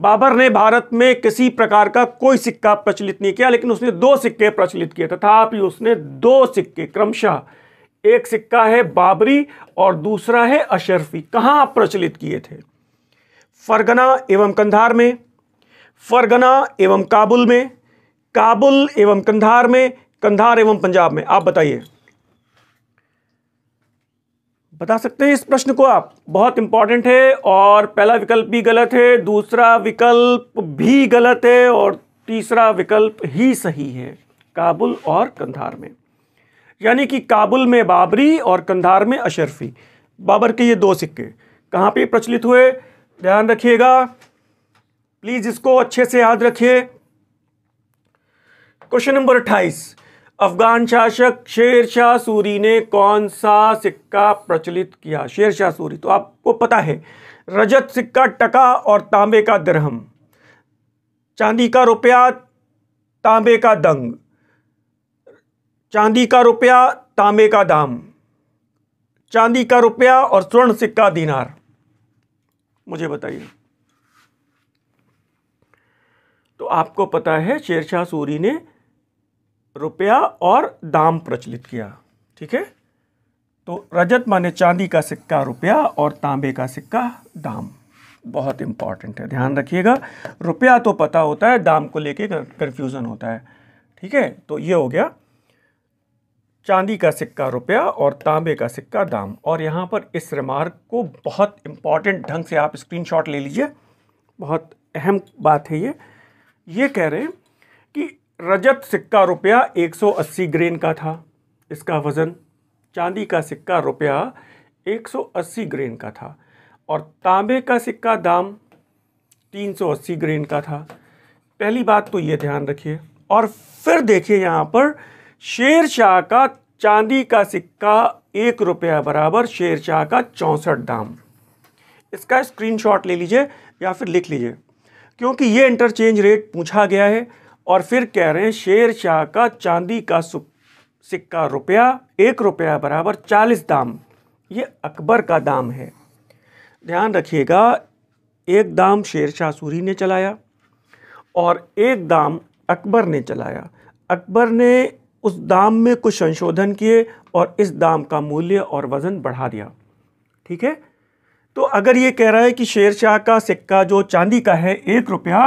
बाबर ने भारत में किसी प्रकार का कोई सिक्का प्रचलित नहीं किया लेकिन उसने दो सिक्के प्रचलित किए तथापि उसने दो सिक्के क्रमशः एक सिक्का है बाबरी और दूसरा है अशरफी कहाँ प्रचलित किए थे फरगना एवं कंधार में फरगना एवं काबुल में काबुल एवं कंधार में कंधार एवं पंजाब में आप बताइए बता सकते हैं इस प्रश्न को आप बहुत इंपॉर्टेंट है और पहला विकल्प भी गलत है दूसरा विकल्प भी गलत है और तीसरा विकल्प ही सही है काबुल और कंधार में यानी कि काबुल में बाबरी और कंधार में अशरफी बाबर के ये दो सिक्के कहाँ पे प्रचलित हुए ध्यान रखिएगा प्लीज़ इसको अच्छे से याद रखिए क्वेश्चन नंबर अट्ठाईस अफगान शासक शेर शाह सूरी ने कौन सा सिक्का प्रचलित किया शेर शाह सूरी तो आपको पता है रजत सिक्का टका और तांबे का दरहम चांदी का रुपया तांबे का दंग चांदी का रुपया तांबे का दाम चांदी का रुपया और स्वर्ण सिक्का दीनार मुझे बताइए तो आपको पता है शेरशाह सूरी ने रुपया और दाम प्रचलित किया ठीक है तो रजत माने चांदी का सिक्का रुपया और तांबे का सिक्का दाम बहुत इंपॉर्टेंट है ध्यान रखिएगा रुपया तो पता होता है दाम को लेके कन्फ्यूज़न होता है ठीक है तो ये हो गया चांदी का सिक्का रुपया और तांबे का सिक्का दाम और यहाँ पर इस रिमार्क को बहुत इम्पॉर्टेंट ढंग से आप स्क्रीनशॉट ले लीजिए बहुत अहम बात है ये ये कह रहे हैं रजत सिक्का रुपया 180 ग्रेन का था इसका वज़न चांदी का सिक्का रुपया 180 ग्रेन का था और तांबे का सिक्का दाम 380 ग्रेन का था पहली बात तो ये ध्यान रखिए और फिर देखिए यहाँ पर शेर शाह का चांदी का सिक्का एक रुपया बराबर शेर शाह का चौंसठ दाम इसका स्क्रीनशॉट ले लीजिए या फिर लिख लीजिए क्योंकि ये इंटरचेंज रेट पूछा गया है और फिर कह रहे हैं शेर शाह का चांदी का सिक्का रुपया एक रुपया बराबर चालीस दाम ये अकबर का दाम है ध्यान रखिएगा एक दाम शेर शाह सूरी ने चलाया और एक दाम अकबर ने चलाया अकबर ने उस दाम में कुछ संशोधन किए और इस दाम का मूल्य और वज़न बढ़ा दिया ठीक है तो अगर ये कह रहा है कि शेर शाह का सिक्का जो चांदी का है एक रुपया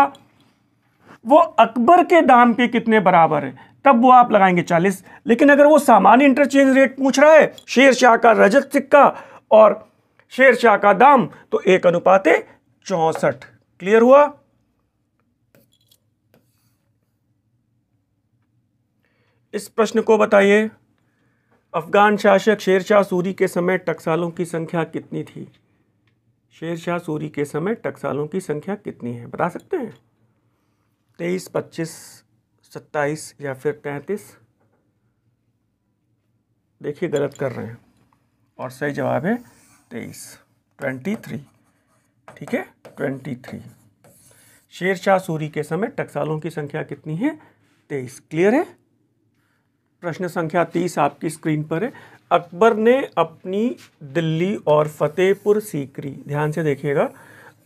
वो अकबर के दाम के कितने बराबर है तब वो आप लगाएंगे चालीस लेकिन अगर वो सामान्य इंटरचेंज रेट पूछ रहा है शेर शाह का रजत सिक्का और शेर शाह का दाम तो एक अनुपात है चौसठ क्लियर हुआ इस प्रश्न को बताइए अफगान शासक शेरशाह सूरी के समय टकसालों की संख्या कितनी थी शेरशाह सूरी के समय टकसालों की संख्या कितनी है बता सकते हैं तेईस पच्चीस सत्ताईस या फिर तैंतीस देखिए गलत कर रहे हैं और सही जवाब है तेईस ट्वेंटी थ्री ठीक है ट्वेंटी थ्री शेरशाह सूरी के समय टक्सालों की संख्या कितनी है तेईस क्लियर है प्रश्न संख्या तीस आपकी स्क्रीन पर है अकबर ने अपनी दिल्ली और फतेहपुर सीकरी ध्यान से देखिएगा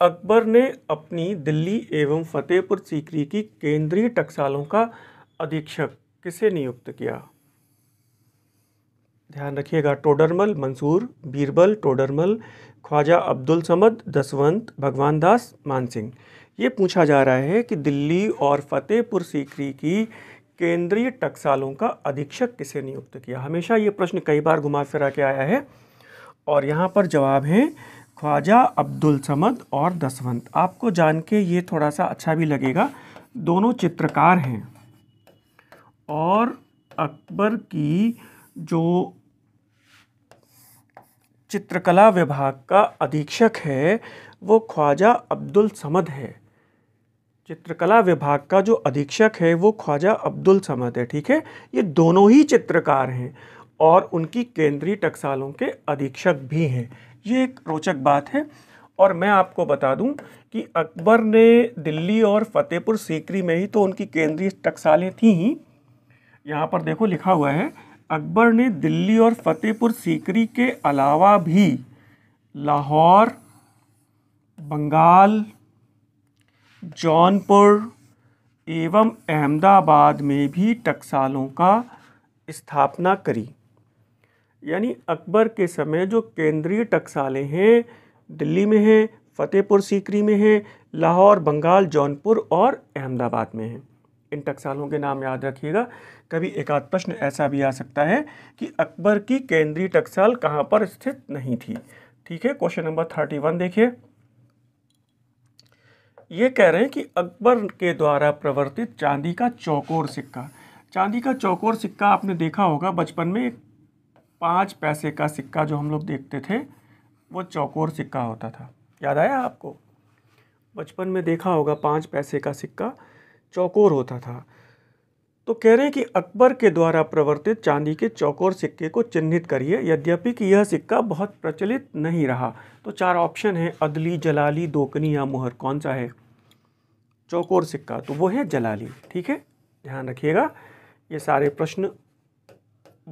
अकबर ने अपनी दिल्ली एवं फतेहपुर सीकरी की केंद्रीय टकसालों का अधीक्षक किसे नियुक्त किया ध्यान रखिएगा टोडरमल मंसूर बीरबल टोडरमल ख्वाजा अब्दुल समद दसवंत भगवान दास मानसिंह ये पूछा जा रहा है कि दिल्ली और फतेहपुर सीकरी की केंद्रीय टकसालों का अधीक्षक किसे नियुक्त किया हमेशा ये प्रश्न कई बार घुमा फिरा के आया है और यहाँ पर जवाब हैं ख्वाजा अब्दुल समद और दसवंत आपको जान के ये थोड़ा सा अच्छा भी लगेगा दोनों चित्रकार हैं और अकबर की जो चित्रकला विभाग का अधीक्षक है वो ख्वाजा अब्दुल समद है चित्रकला विभाग का जो अधीक्षक है वो ख्वाजा अब्दुल समद है ठीक है ये दोनों ही चित्रकार हैं और उनकी केंद्रीय टकसालों के अधीक्षक भी हैं ये एक रोचक बात है और मैं आपको बता दूं कि अकबर ने दिल्ली और फतेहपुर सीकरी में ही तो उनकी केंद्रीय टकसालें थी ही यहाँ पर देखो लिखा हुआ है अकबर ने दिल्ली और फतेहपुर सीकरी के अलावा भी लाहौर बंगाल जौनपुर एवं अहमदाबाद में भी टकसालों का स्थापना करी यानी अकबर के समय जो केंद्रीय टकसाले हैं दिल्ली में हैं फतेहपुर सीकरी में हैं लाहौर बंगाल जौनपुर और अहमदाबाद में हैं इन टकसालों के नाम याद रखिएगा कभी एक आध प्रश्न ऐसा भी आ सकता है कि अकबर की केंद्रीय टकसाल कहाँ पर स्थित नहीं थी ठीक है क्वेश्चन नंबर थर्टी वन देखिए ये कह रहे हैं कि अकबर के द्वारा प्रवर्तित चांदी का चौकोर सिक्का चांदी का चौकोर सिक्का आपने देखा होगा बचपन में एक पाँच पैसे का सिक्का जो हम लोग देखते थे वो चौकोर सिक्का होता था याद आया आपको बचपन में देखा होगा पाँच पैसे का सिक्का चौकोर होता था तो कह रहे हैं कि अकबर के द्वारा प्रवर्तित चांदी के चौकोर सिक्के को चिन्हित करिए यद्यपि कि यह सिक्का बहुत प्रचलित नहीं रहा तो चार ऑप्शन है अदली जलाली दोकनी या मुहर कौन सा है चौकोर सिक्का तो वो है जलाली ठीक है ध्यान रखिएगा ये सारे प्रश्न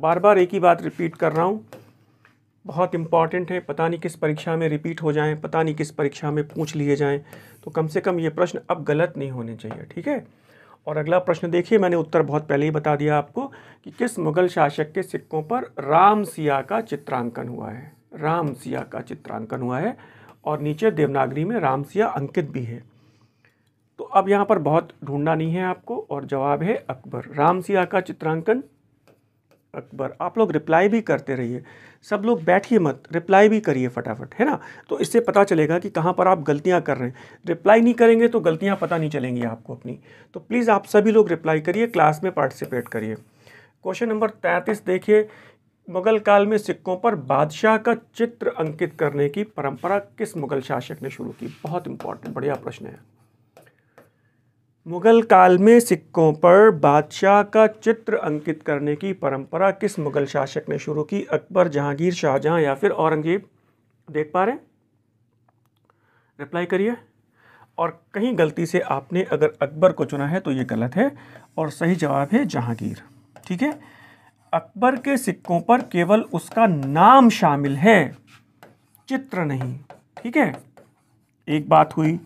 बार बार एक ही बात रिपीट कर रहा हूँ बहुत इम्पॉर्टेंट है पता नहीं किस परीक्षा में रिपीट हो जाएँ पता नहीं किस परीक्षा में पूछ लिए जाएँ तो कम से कम ये प्रश्न अब गलत नहीं होने चाहिए ठीक है और अगला प्रश्न देखिए मैंने उत्तर बहुत पहले ही बता दिया आपको कि किस मुगल शासक के सिक्कों पर राम सिया का चित्रांकन हुआ है राम सिया का चित्रांकन हुआ है और नीचे देवनागरी में राम सिया अंकित भी है तो अब यहाँ पर बहुत ढूंढना नहीं है आपको और जवाब है अकबर राम सिया का चित्रांकन अकबर आप लोग रिप्लाई भी करते रहिए सब लोग बैठिए मत रिप्लाई भी करिए फटाफट है ना तो इससे पता चलेगा कि कहाँ पर आप गलतियाँ कर रहे हैं रिप्लाई नहीं करेंगे तो गलतियाँ पता नहीं चलेंगी आपको अपनी तो प्लीज़ आप सभी लोग रिप्लाई करिए क्लास में पार्टिसिपेट करिए क्वेश्चन नंबर तैंतीस देखिए मुगल काल में सिक्कों पर बादशाह का चित्र अंकित करने की परंपरा किस मुगल शासक ने शुरू की बहुत इंपॉर्टेंट बढ़िया प्रश्न है मुगल काल में सिक्कों पर बादशाह का चित्र अंकित करने की परंपरा किस मुगल शासक ने शुरू की अकबर जहांगीर शाहजहां या फिर औरंगजेब देख पा रहे हैं रिप्लाई करिए और कहीं गलती से आपने अगर अकबर को चुना है तो ये गलत है और सही जवाब है जहांगीर ठीक है अकबर के सिक्कों पर केवल उसका नाम शामिल है चित्र नहीं ठीक है एक बात हुई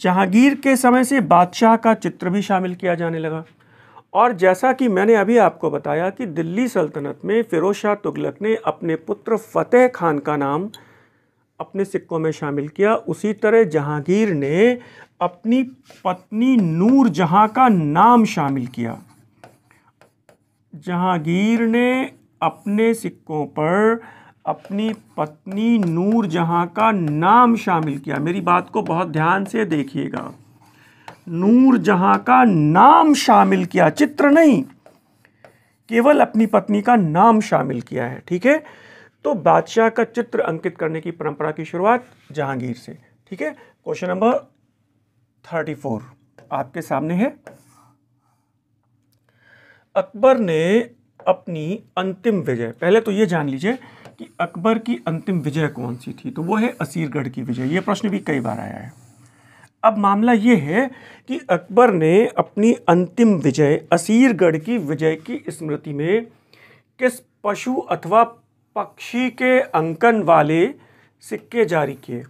जहांगीर के समय से बादशाह का चित्र भी शामिल किया जाने लगा और जैसा कि मैंने अभी आपको बताया कि दिल्ली सल्तनत में फ़िरोज़ शाह तुगलक ने अपने पुत्र फ़तेह खान का नाम अपने सिक्कों में शामिल किया उसी तरह जहांगीर ने अपनी पत्नी नूर जहां का नाम शामिल किया जहांगीर ने अपने सिक्कों पर अपनी पत्नी नूर जहाँ का नाम शामिल किया मेरी बात को बहुत ध्यान से देखिएगा नूर जहाँ का नाम शामिल किया चित्र नहीं केवल अपनी पत्नी का नाम शामिल किया है ठीक है तो बादशाह का चित्र अंकित करने की परंपरा की शुरुआत जहांगीर से ठीक है क्वेश्चन नंबर थर्टी फोर आपके सामने है अकबर ने अपनी अंतिम विजय पहले तो ये जान लीजिए कि अकबर की अंतिम विजय कौन सी थी तो वो है असीरगढ़ की विजय ये प्रश्न भी कई बार आया है अब मामला ये है कि अकबर ने अपनी अंतिम विजय असीरगढ़ की विजय की स्मृति में किस पशु अथवा पक्षी के अंकन वाले सिक्के जारी किए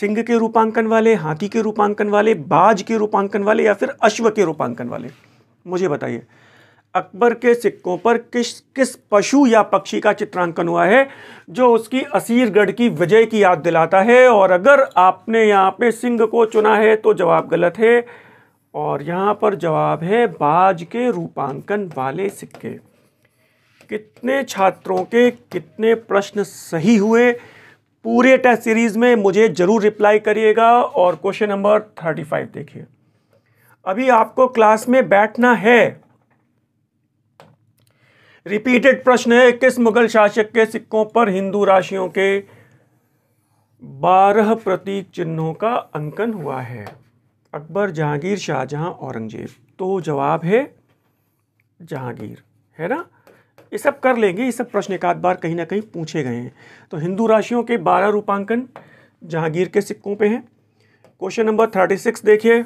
सिंह के रूपांकन वाले हाथी के रूपांकन वाले बाज के रूपांकन वाले या फिर अश्व के रूपांकन वाले मुझे बताइए अकबर के सिक्कों पर किस किस पशु या पक्षी का चित्रांकन हुआ है जो उसकी असीरगढ़ की विजय की याद दिलाता है और अगर आपने यहाँ पे सिंह को चुना है तो जवाब गलत है और यहाँ पर जवाब है बाज के रूपांकन वाले सिक्के कितने छात्रों के कितने प्रश्न सही हुए पूरे टेस्ट सीरीज़ में मुझे ज़रूर रिप्लाई करिएगा और क्वेश्चन नंबर थर्टी फाइव देखिए अभी आपको क्लास में बैठना है रिपीटेड प्रश्न है किस मुगल शासक के सिक्कों पर हिंदू राशियों के बारह प्रतीक चिन्हों का अंकन हुआ है अकबर जहांगीर शाहजहां औरंगजेब तो जवाब है जहांगीर है ना ये सब कर लेंगे ये सब प्रश्न एक आध बार कहीं ना कहीं पूछे गए हैं तो हिंदू राशियों के बारह रूपांकन जहांगीर के सिक्कों पे हैं क्वेश्चन नंबर थर्टी सिक्स देखिए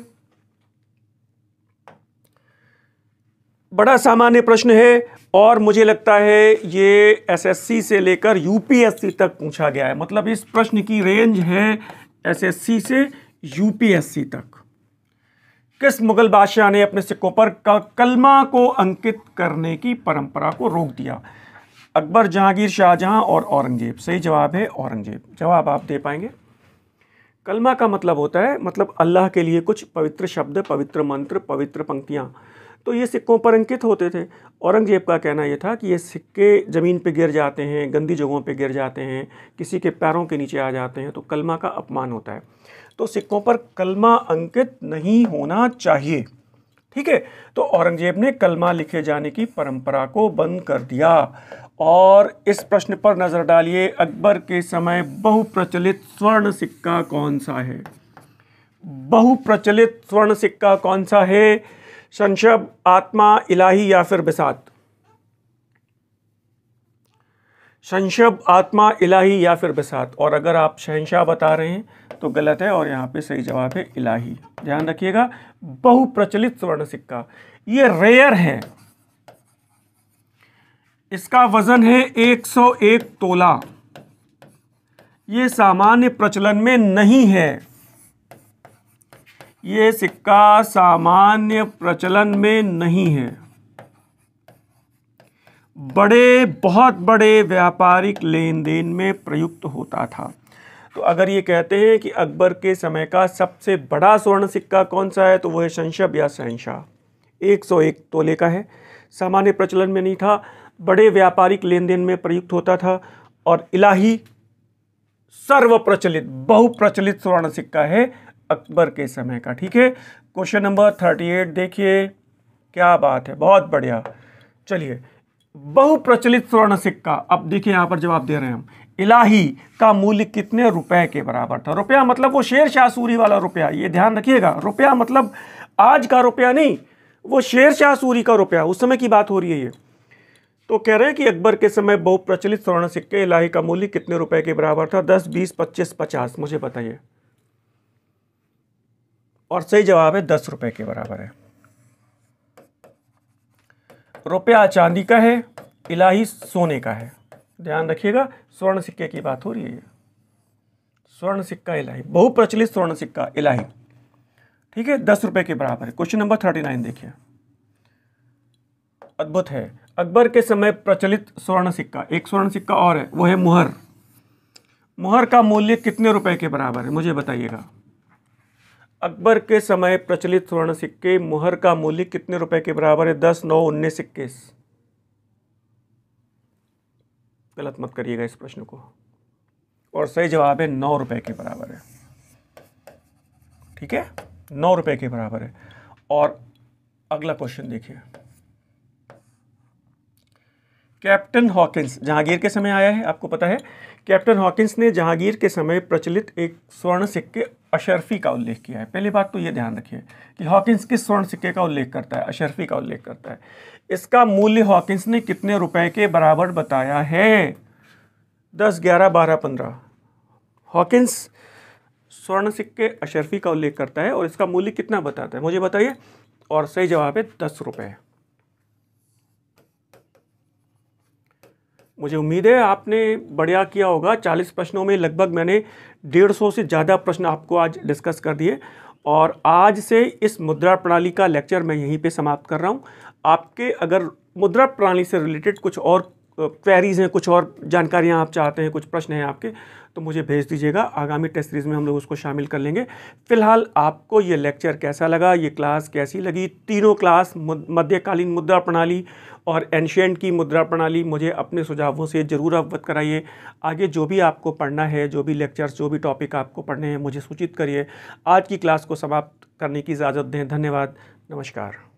बड़ा सामान्य प्रश्न है और मुझे लगता है ये एसएससी से लेकर यूपीएससी तक पूछा गया है मतलब इस प्रश्न की रेंज है एसएससी से यूपीएससी तक किस मुगल बादशाह ने अपने सिक्कों पर कलमा को अंकित करने की परंपरा को रोक दिया अकबर जहांगीर शाहजहां और औरंगजेब सही जवाब है औरंगजेब जवाब आप दे पाएंगे कलमा का मतलब होता है मतलब अल्लाह के लिए कुछ पवित्र शब्द पवित्र मंत्र पवित्र पंक्तियाँ तो ये सिक्कों पर अंकित होते थे औरंगजेब का कहना ये था कि ये सिक्के ज़मीन पे गिर जाते हैं गंदी जगहों पे गिर जाते हैं किसी के पैरों के नीचे आ जाते हैं तो कलमा का अपमान होता है तो सिक्कों पर कलमा अंकित नहीं होना चाहिए ठीक है तो औरंगजेब ने कलमा लिखे जाने की परंपरा को बंद कर दिया और इस प्रश्न पर नज़र डालिए अकबर के समय बहुप्रचलित स्वर्ण सिक्का कौन सा है बहुप्रचलित स्वर्ण सिक्का कौन सा है संशब आत्मा इलाही या फिर बिसात संशब आत्मा इलाही या फिर बिसात और अगर आप शहनशाह बता रहे हैं तो गलत है और यहाँ पे सही जवाब है इलाही ध्यान रखिएगा बहुप्रचलित स्वर्ण सिक्का ये रेयर है इसका वजन है 101 तोला ये सामान्य प्रचलन में नहीं है ये सिक्का सामान्य प्रचलन में नहीं है बड़े बहुत बड़े व्यापारिक लेन देन में प्रयुक्त होता था तो अगर ये कहते हैं कि अकबर के समय का सबसे बड़ा स्वर्ण सिक्का कौन सा है तो वह है शंशब या शहनशाह एक सौ एक तोले का है सामान्य प्रचलन में नहीं था बड़े व्यापारिक लेन देन में प्रयुक्त होता था और इलाही सर्व प्रचलित बहुप्रचलित स्वर्ण सिक्का है अकबर के समय का ठीक है क्वेश्चन नंबर थर्टी एट देखिए क्या बात है बहुत बढ़िया चलिए बहुप्रचलित स्वर्ण सिक्का अब देखिए यहाँ पर जवाब दे रहे हैं हम इलाही का मूल्य कितने रुपए के बराबर था रुपया मतलब वो शेर शाह सूरी वाला रुपया ये ध्यान रखिएगा रुपया मतलब आज का रुपया नहीं वो शेर शाह सूरी का रुपया उस समय की बात हो रही है ये तो कह रहे हैं कि अकबर के समय बहुप्रचलित स्वर्ण सिक्के इलाही का मूल्य कितने रुपए के बराबर था दस बीस पच्चीस पचास मुझे बताइए और सही जवाब है दस रुपये के बराबर है रुपया चांदी का है इलाही सोने का है ध्यान रखिएगा स्वर्ण सिक्के की बात हो रही है स्वर्ण सिक्का इलाही बहुप्रचलित स्वर्ण सिक्का इलाही ठीक है दस रुपए के बराबर है क्वेश्चन नंबर थर्टी नाइन देखिए अद्भुत है अकबर के समय प्रचलित स्वर्ण सिक्का एक स्वर्ण सिक्का और है वो है मुहर मुहर का मूल्य कितने रुपए के बराबर है मुझे बताइएगा अकबर के समय प्रचलित स्वर्ण सिक्के मुहर का मूल्य कितने रुपए के बराबर है दस नौ उन्नीस इक्कीस गलत मत करिएगा इस प्रश्न को और सही जवाब है नौ रुपए के बराबर है ठीक है नौ रुपए के बराबर है और अगला क्वेश्चन देखिए कैप्टन हॉकिंस जहांगीर के समय आया है आपको पता है कैप्टन हॉकिंस ने जहांगीर के समय प्रचलित एक स्वर्ण सिक्के अशरफी का उल्लेख किया है पहली बात तो ये ध्यान रखिए कि हॉकिंस किस स्वर्ण सिक्के का उल्लेख करता है अशरफी का उल्लेख करता है इसका मूल्य हॉकिंस ने कितने रुपए के बराबर बताया है दस ग्यारह बारह पंद्रह हॉकिंस स्वर्ण सिक्के अशरफी का उल्लेख करता है और इसका मूल्य कितना बताता है मुझे बताइए और सही जवाब है दस रुपये मुझे उम्मीद है आपने बढ़िया किया होगा चालीस प्रश्नों में लगभग मैंने डेढ़ सौ से ज़्यादा प्रश्न आपको आज डिस्कस कर दिए और आज से इस मुद्रा प्रणाली का लेक्चर मैं यहीं पे समाप्त कर रहा हूँ आपके अगर मुद्रा प्रणाली से रिलेटेड कुछ और क्वेरीज हैं कुछ और जानकारियाँ आप चाहते हैं कुछ प्रश्न हैं आपके तो मुझे भेज दीजिएगा आगामी टेस्ट सीरीज़ में हम लोग उसको शामिल कर लेंगे फिलहाल आपको ये लेक्चर कैसा लगा ये क्लास कैसी लगी तीनों क्लास मध्यकालीन मुद्रा प्रणाली और एनशियट की मुद्रा प्रणाली मुझे अपने सुझावों से ज़रूर अवगत कराइए आगे जो भी आपको पढ़ना है जो भी लेक्चर्स जो भी टॉपिक आपको पढ़ने हैं मुझे सूचित करिए आज की क्लास को समाप्त करने की इजाज़त दें धन्यवाद नमस्कार